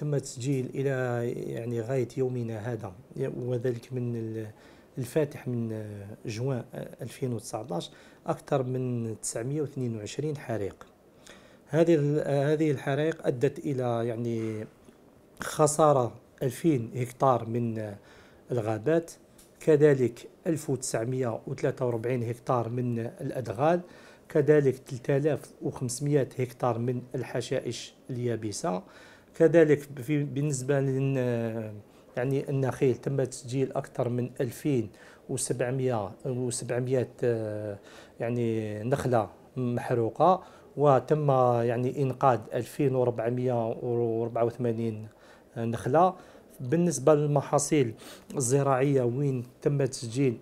تم تسجيل الى يعني غايه يومنا هذا وذلك من الفاتح من جوان 2019 اكثر من 922 حريق هذه هذه الحرائق ادت الى يعني خساره 2000 هكتار من الغابات كذلك 1943 هكتار من الادغال كذلك 3500 هكتار من الحشائش اليابسه كذلك في بالنسبة لل يعني النخيل تم تسجيل أكثر من 2700 و700 آه، يعني نخلة محروقة وتم يعني إنقاذ 2484 نخلة بالنسبة للمحاصيل الزراعية وين تم تسجيل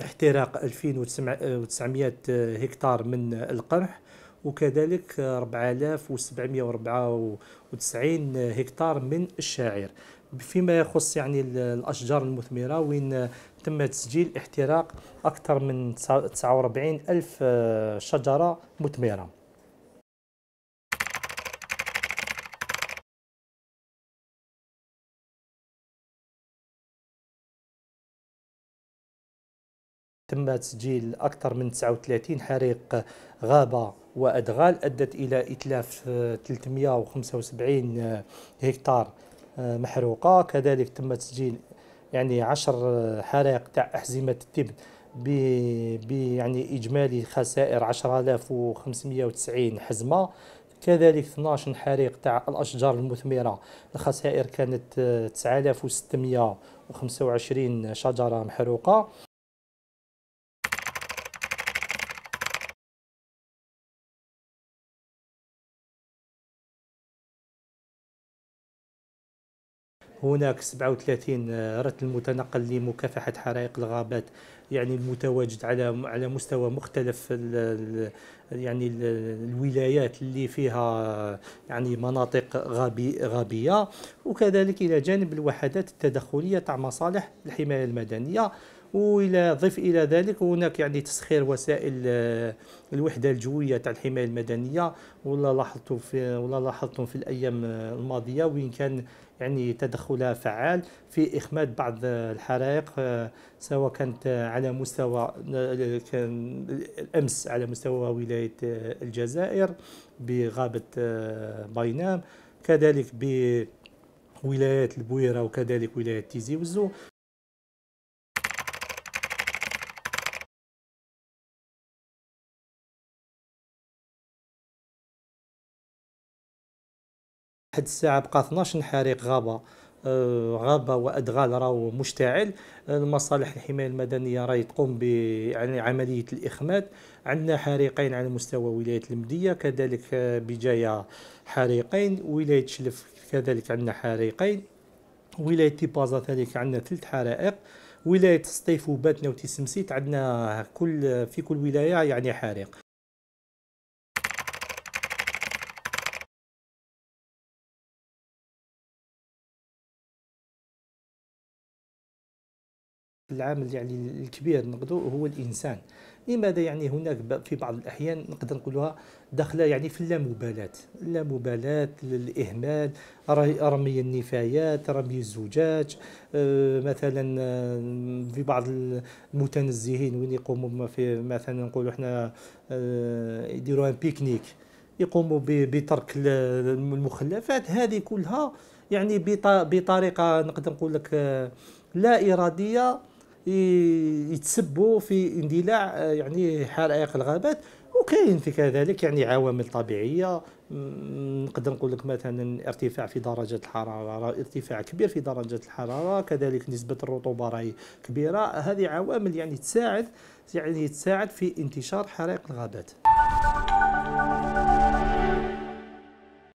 احتراق 2900 آه، آه، هكتار من القمح وكذلك 4794 هكتار من الشاعر فيما يخص يعني الاشجار المثمره وين تم تسجيل احتراق اكثر من 49 الف آه، شجره مثمره تم تسجيل أكثر من 39 حريق غابة وأدغال أدت إلى إتلاف 375 هكتار محروقة كذلك تم تسجيل يعني 10 حرائق تاع أحزمة التبن ب يعني إجمالي خسائر 10590 حزمة كذلك 12 حريق تاع الأشجار المثمرة الخسائر كانت 9625 شجرة محروقة هناك 37 رتل متنقل لمكافحة حرائق الغابات يعني المتواجد على على مستوى مختلف الـ يعني الـ الولايات اللي فيها يعني مناطق غابي غابية وكذلك إلى جانب الوحدات التدخلية تاع مصالح الحماية المدنية والى ضف الى ذلك هناك يعني تسخير وسائل آه، الوحده الجويه تاع الحمايه المدنيه ولا لاحظتوا في ولا لاحظتم في الايام آه، الماضيه وين كان يعني تدخلها فعال في اخماد بعض آه، الحرائق سواء كانت على مستوى كان الامس على مستوى ولايه الجزائر بغابه باينام كذلك ب ولايات البويره وكذلك ولايه تيزي وزو حد الساعة بقى 12 حريق غابة آه، غابة وأدغال راهو مشتعل المصالح الحماية المدنية راهي تقوم بعملية يعني الإخماد عندنا حريقين على مستوى ولاية المدية كذلك آه، بجاية حريقين ولاية شلف كذلك عندنا حريقين ولاية تيبازا ذلك عندنا ثلاث حرائق ولاية سطيف وباتنا وتسمسيت عندنا كل في كل ولاية يعني حريق العامل يعني الكبير نقدو هو الانسان لماذا يعني هناك في بعض الاحيان نقدر نقولها داخله يعني في اللامبالاه اللامبالاه الاهمال رمي النفايات رمي الزجاج آه، مثلا آه، في بعض المتنزهين وين يقوموا في مثلا نقولوا احنا آه، يديروا بيكنيك يقوموا بترك المخلفات هذه كلها يعني بطريقه نقدر نقول لك لا اراديه يتسبوا في اندلاع آه، يعني حرائق الغابات وكاين في كذلك يعني عوامل طبيعيه نقدر نقول لك مثلا ارتفاع في درجه الحراره ارتفاع كبير في درجه الحراره كذلك نسبه الرطوبه راهي كبيره هذه عوامل يعني تساعد يعني تساعد في انتشار حرائق الغابات